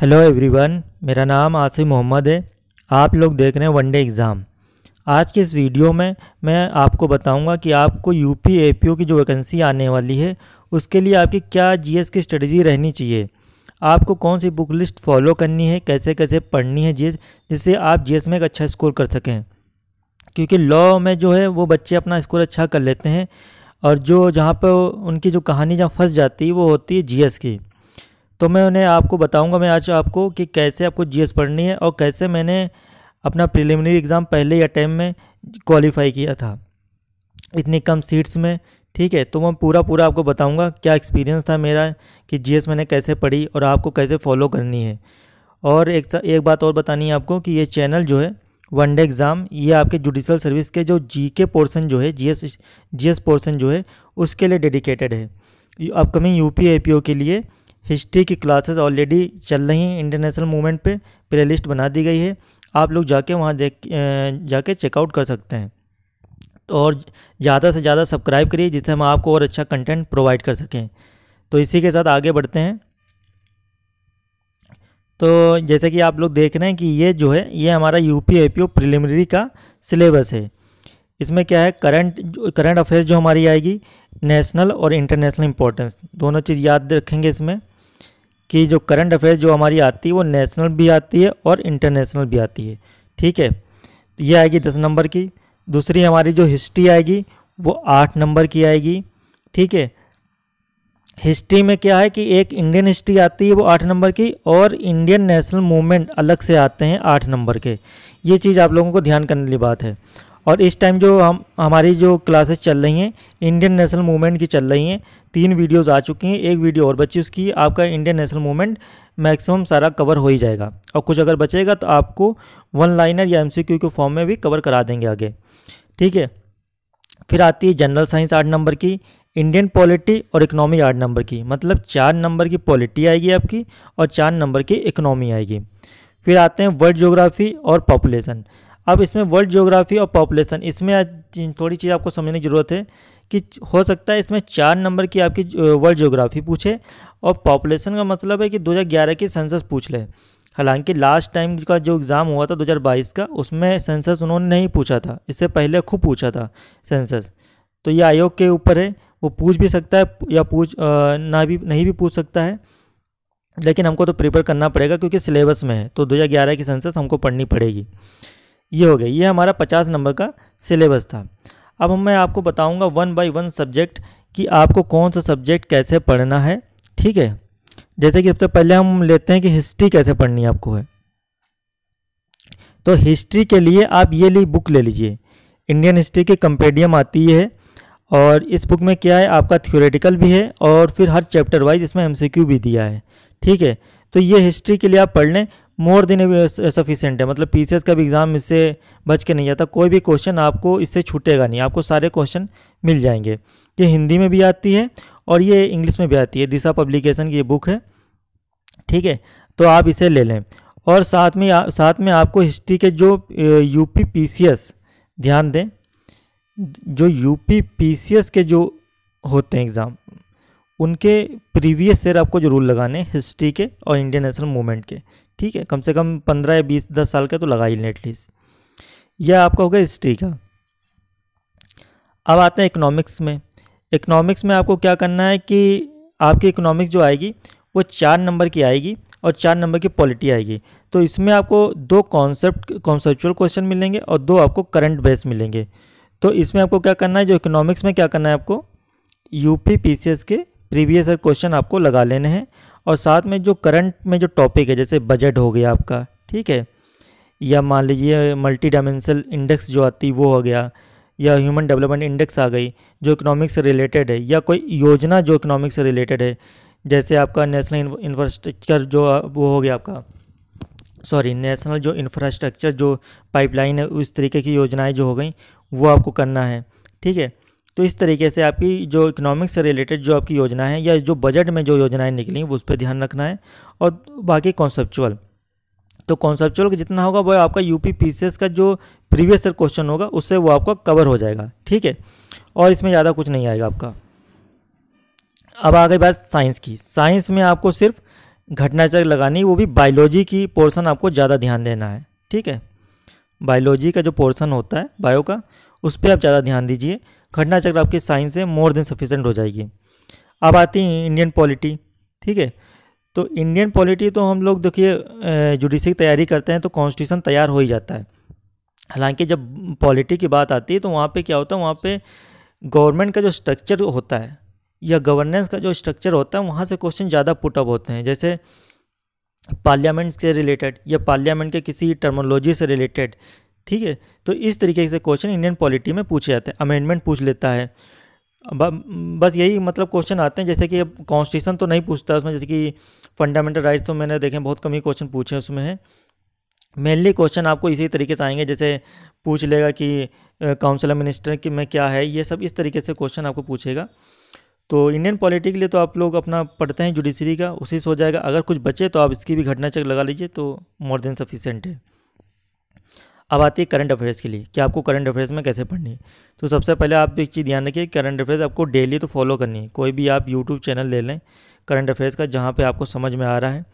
hello everyone मेरा नाम आसिफ़ मोहम्मद है आप लोग देख रहे हैं वनडे एग्ज़ाम आज के इस वीडियो में मैं आपको बताऊंगा कि आपको यूपी एपीओ की जो वैकेंसी आने वाली है उसके लिए आपकी क्या जीएस की स्ट्रेटजी रहनी चाहिए आपको कौन सी बुक लिस्ट फॉलो करनी है कैसे कैसे पढ़नी है जीएस जिससे आप जी में एक अच्छा स्कोर कर सकें क्योंकि लॉ में जो है वो बच्चे अपना स्कोर अच्छा कर लेते हैं और जो जहाँ पर उनकी जो कहानी जहाँ फंस जाती है वो होती है जी की तो मैं उन्हें आपको बताऊंगा मैं आज आपको कि कैसे आपको जी पढ़नी है और कैसे मैंने अपना प्रिलिमिनरी एग्ज़ाम पहले या अटैम्प में क्वालिफाई किया था इतनी कम सीट्स में ठीक है तो मैं पूरा पूरा आपको बताऊंगा क्या एक्सपीरियंस था मेरा कि जी मैंने कैसे पढ़ी और आपको कैसे फॉलो करनी है और एक एक बात और बतानी है आपको कि ये चैनल जो है वन डे एग्ज़ाम ये आपके जुडिशल सर्विस के जो जी के पोर्सन जो है जी एस पोर्सन जो है उसके लिए डेडिकेटेड है अपकमिंग यू पी के लिए हिस्ट्री की क्लासेस ऑलरेडी चल रही हैं इंटरनेशनल मूवमेंट पे प्लेलिस्ट बना दी गई है आप लोग जाके वहाँ देख जाके चेकआउट कर सकते हैं तो और ज़्यादा से ज़्यादा सब्सक्राइब करिए जिससे हम आपको और अच्छा कंटेंट प्रोवाइड कर सकें तो इसी के साथ आगे बढ़ते हैं तो जैसे कि आप लोग देख रहे हैं कि ये जो है ये हमारा यू पी प्रिलिमिनरी का सिलेबस है इसमें क्या है करंट करंट अफेयर्स जो हमारी आएगी नेशनल और इंटरनेशनल इम्पोर्टेंस दोनों चीज़ याद रखेंगे इसमें कि जो करंट अफेयर जो हमारी आती है वो नेशनल भी आती है और इंटरनेशनल भी आती है ठीक है तो ये आएगी दस नंबर की दूसरी हमारी जो हिस्ट्री आएगी वो आठ नंबर की आएगी ठीक है हिस्ट्री में क्या है कि एक इंडियन हिस्ट्री आती है वो आठ नंबर की और इंडियन नेशनल मूवमेंट अलग से आते हैं आठ नंबर के ये चीज़ आप लोगों को ध्यान करने वाली बात है और इस टाइम जो हम हमारी जो क्लासेस चल रही हैं इंडियन नेशनल मूवमेंट की चल रही हैं तीन वीडियोस आ चुकी हैं एक वीडियो और बची उसकी आपका इंडियन नेशनल मूवमेंट मैक्सिमम सारा कवर हो ही जाएगा और कुछ अगर बचेगा तो आपको वन लाइनर या एमसीक्यू के फॉर्म में भी कवर करा देंगे आगे ठीक है फिर आती है जनरल साइंस आठ नंबर की इंडियन पॉलिटी और इकनॉमी आठ नंबर की मतलब चार नंबर की पॉलिटी आएगी आपकी और चार नंबर की इकनॉमी आएगी फिर आते हैं वर्ल्ड जोग्राफी और पॉपुलेशन अब इसमें वर्ल्ड ज्योग्राफी और पॉपुलेशन इसमें थोड़ी चीज़ आपको समझने की ज़रूरत है कि हो सकता है इसमें चार नंबर की आपकी वर्ल्ड ज्योग्राफी पूछे और पॉपुलेशन का मतलब है कि 2011 की सेंसस पूछ ले हालांकि लास्ट टाइम का जो एग्ज़ाम हुआ था 2022 का उसमें सेंसस उन्होंने नहीं पूछा था इससे पहले खूब पूछा था सेंसस तो ये आयोग के ऊपर है वो पूछ भी सकता है या पूछ ना भी नहीं भी पूछ सकता है लेकिन हमको तो प्रिपेयर करना पड़ेगा क्योंकि सिलेबस में है तो 2011 की सेंसस हमको पढ़नी पड़ेगी ये हो गया ये हमारा पचास नंबर का सिलेबस था अब मैं आपको बताऊँगा वन बाई वन सब्जेक्ट कि आपको कौन सा सब्जेक्ट कैसे पढ़ना है ठीक है जैसे कि सबसे पहले हम लेते हैं कि हिस्ट्री कैसे पढ़नी है आपको है तो हिस्ट्री के लिए आप ये ली बुक ले लीजिए इंडियन हिस्ट्री की कंपेडियम आती है और इस बुक में क्या है आपका थ्योरेटिकल भी है और फिर हर चैप्टर वाइज इसमें एमसीक्यू भी दिया है ठीक है तो ये हिस्ट्री के लिए आप पढ़ लें मोर देन सफिशेंट है मतलब पी का भी एग्ज़ाम इससे बच के नहीं जाता कोई भी क्वेश्चन आपको इससे छूटेगा नहीं आपको सारे क्वेश्चन मिल जाएंगे ये हिंदी में भी आती है और ये इंग्लिश में भी आती है दिशा पब्लिकेशन की ये बुक है ठीक है तो आप इसे ले लें और साथ में आ, साथ में आपको हिस्ट्री के जो यूपी पीसीएस ध्यान दें जो यूपी पीसीएस के जो होते हैं एग्ज़ाम उनके प्रीवियस ईयर आपको जो रूल लगाने हिस्ट्री के और इंडियन नेशनल मूवमेंट के ठीक है कम से कम पंद्रह या बीस दस साल का तो लगा ही लें एटलीस्ट यह आपका होगा हिस्ट्री का अब आते हैं इकोनॉमिक्स में इकोनॉमिक्स में आपको क्या करना है कि आपकी इकोनॉमिक्स जो आएगी वो चार नंबर की आएगी और चार नंबर की पॉलिटी आएगी तो इसमें आपको दो कॉन्सेप्ट कॉन्सेप्चुअल क्वेश्चन मिलेंगे और दो आपको करंट बेस मिलेंगे तो इसमें आपको क्या करना है जो इकोनॉमिक्स में क्या करना है आपको यूपी पीसीएस के प्रीवियस ईयर क्वेश्चन आपको लगा लेने हैं और साथ में जो करंट में जो टॉपिक है जैसे बजट हो गया आपका ठीक है या मान लीजिए मल्टी डायमेंशनल इंडेक्स जो आती वो हो गया या ह्यूमन डेवलपमेंट इंडेक्स आ गई जो इकोनॉमिक्स से रिलेटेड है या कोई योजना जो इकोनॉमिक्स से रिलेटेड है जैसे आपका नेशनल इंफ्रास्ट्रक्चर जो वो हो गया आपका सॉरी नेशनल जो इंफ्रास्ट्रक्चर जो पाइपलाइन है उस तरीके की योजनाएं जो हो गई वो आपको करना है ठीक है तो इस तरीके से आपकी जो इकोनॉमिक्स से रिलेटेड जो आपकी योजना है या जो बजट में जो योजनाएं निकली उस पर ध्यान रखना है और बाकी कॉन्सेप्चुअल तो कॉन्सेप्चुअल जितना होगा वह आपका यू पी का जो प्रीवियस ईयर क्वेश्चन होगा उससे वो आपका कवर हो जाएगा ठीक है और इसमें ज़्यादा कुछ नहीं आएगा आपका अब आ गई बात साइंस की साइंस में आपको सिर्फ घटनाचर लगानी वो भी बायोलॉजी की पोर्शन आपको ज़्यादा ध्यान देना है ठीक है बायोलॉजी का जो पोर्शन होता है बायो का उस पर आप ज़्यादा ध्यान दीजिए घटना चक्र आपकी साइंस से मोर देन सफिशेंट हो जाएगी अब आती है इंडियन पॉलिटी ठीक है तो इंडियन पॉलिटी तो हम लोग देखिए जुडिशरी की तैयारी करते हैं तो कॉन्स्टिट्यूशन तैयार हो ही जाता है हालांकि जब पॉलिटी की बात आती है तो वहाँ पे क्या होता है वहाँ पे गवर्नमेंट का जो स्ट्रक्चर होता है या गवर्नेंस का जो स्ट्रक्चर होता है वहाँ से क्वेश्चन ज़्यादा पुटअप होते हैं जैसे पार्लियामेंट से रिलेटेड या पार्लियामेंट के किसी टर्मोलॉजी से रिलेटेड ठीक है तो इस तरीके से क्वेश्चन इंडियन पॉलिटी में पूछे जाते हैं अमेंडमेंट पूछ लेता है बस यही मतलब क्वेश्चन आते हैं जैसे कि अब कॉन्स्टिट्यूशन तो नहीं पूछता उसमें जैसे कि फंडामेंटल राइट्स तो मैंने देखे बहुत कम ही क्वेश्चन पूछे उसमें हैं मेनली क्वेश्चन आपको इसी तरीके से आएंगे जैसे पूछ लेगा कि काउंसिल मिनिस्टर की में क्या है ये सब इस तरीके से क्वेश्चन आपको पूछेगा तो इंडियन पॉलिटी के लिए तो आप लोग अपना पढ़ते हैं जुडिशरी का उसी से हो जाएगा अगर कुछ बचे तो आप इसकी भी घटना चक लगा लीजिए तो मोर देन सफिशेंट है अब आती है करंट अफेयर्स के लिए कि आपको करंट अफेयर्स में कैसे पढ़नी है तो सबसे पहले आप एक चीज़ ध्यान रखिए करंट अफेयर्स आपको डेली तो फॉलो करनी है कोई भी आप यूट्यूब चैनल ले लें करंट अफेयर्स का जहाँ पर आपको समझ में आ रहा है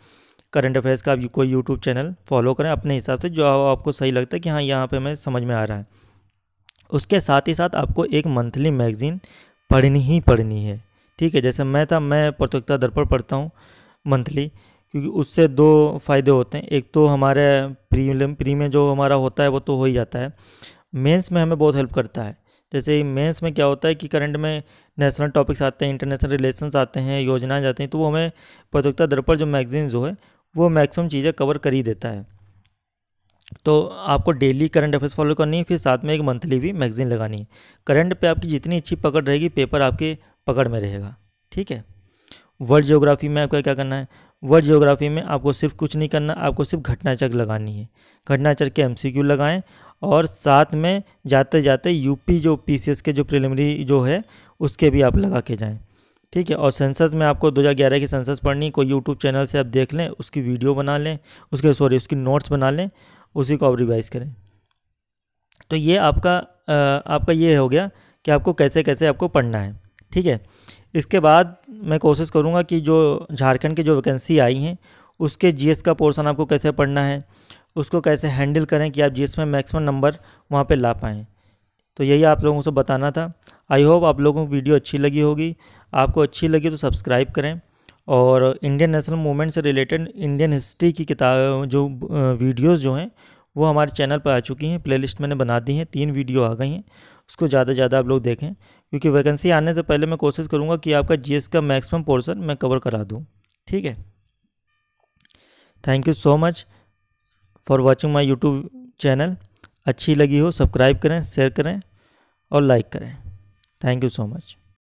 करंट अफेयर्स का आप कोई यूट्यूब चैनल फॉलो करें अपने हिसाब से जो आपको सही लगता है कि हाँ यहाँ पर हमें समझ में आ रहा है उसके साथ ही साथ आपको एक मंथली मैगज़ीन पढ़नी ही पढ़नी है ठीक है जैसे मैं था मैं प्रतियोगिता दर पर पढ़ता हूँ मंथली क्योंकि उससे दो फ़ायदे होते हैं एक तो हमारे प्रीमियम प्रीमियम जो हमारा होता है वो तो हो ही जाता है मेंस में हमें बहुत हेल्प करता है जैसे मेंस में क्या होता है कि करंट में नेशनल टॉपिक्स आते हैं इंटरनेशनल रिलेशंस आते हैं योजनाएं जाती हैं तो वो हमें प्रतियोगिता दर पर जो मैगजीन्स हो है वो मैक्सिमम चीज़ें कवर कर ही देता है तो आपको डेली करंट अफेयर्स फॉलो करनी है फिर साथ में एक मंथली भी मैगजीन लगानी है करंट पे आपकी जितनी अच्छी पकड़ रहेगी पेपर आपके पकड़ में रहेगा ठीक है वर्ल्ड जोग्राफी में आपको क्या करना है वर्ड जियोग्राफी में आपको सिर्फ कुछ नहीं करना आपको सिर्फ घटनाचक लगानी है घटनाचक के क्यू लगाएं और साथ में जाते जाते यूपी जो एस के जो प्रिलिमिनरी जो है उसके भी आप लगा के जाएँ ठीक है और सेंसस में आपको 2011 की सेंसस पढ़नी कोई यूट्यूब चैनल से आप देख लें उसकी वीडियो बना लें उसके सॉरी उसकी नोट्स बना लें उसी को आप रिवाइज़ करें तो ये आपका आपका ये हो गया कि आपको कैसे कैसे आपको पढ़ना है ठीक है इसके बाद मैं कोशिश करूँगा कि जो झारखंड की जो वैकेंसी आई हैं उसके जी का पोर्सन आपको कैसे पढ़ना है उसको कैसे हैंडल करें कि आप जी में मैक्सिमम नंबर वहाँ पर ला पाएँ तो यही आप लोगों से बताना था आई होप आप लोगों को वीडियो अच्छी लगी होगी आपको अच्छी लगी तो सब्सक्राइब करें और इंडियन नेशनल मूवमेंट से रिलेटेड इंडियन हिस्ट्री की किताब जो वीडियोस जो हैं वो हमारे चैनल पर आ चुकी हैं प्लेलिस्ट मैंने बना दी हैं तीन वीडियो आ गई हैं उसको ज़्यादा से ज़्यादा आप लोग देखें क्योंकि वैकेंसी आने से पहले मैं कोशिश करूँगा कि आपका जी का मैक्सिमम पोर्सन मैं कवर करा दूँ ठीक है thank you so much for watching my YouTube channel अच्छी लगी हो सब्सक्राइब करें शेयर करें और लाइक करें थैंक यू सो मच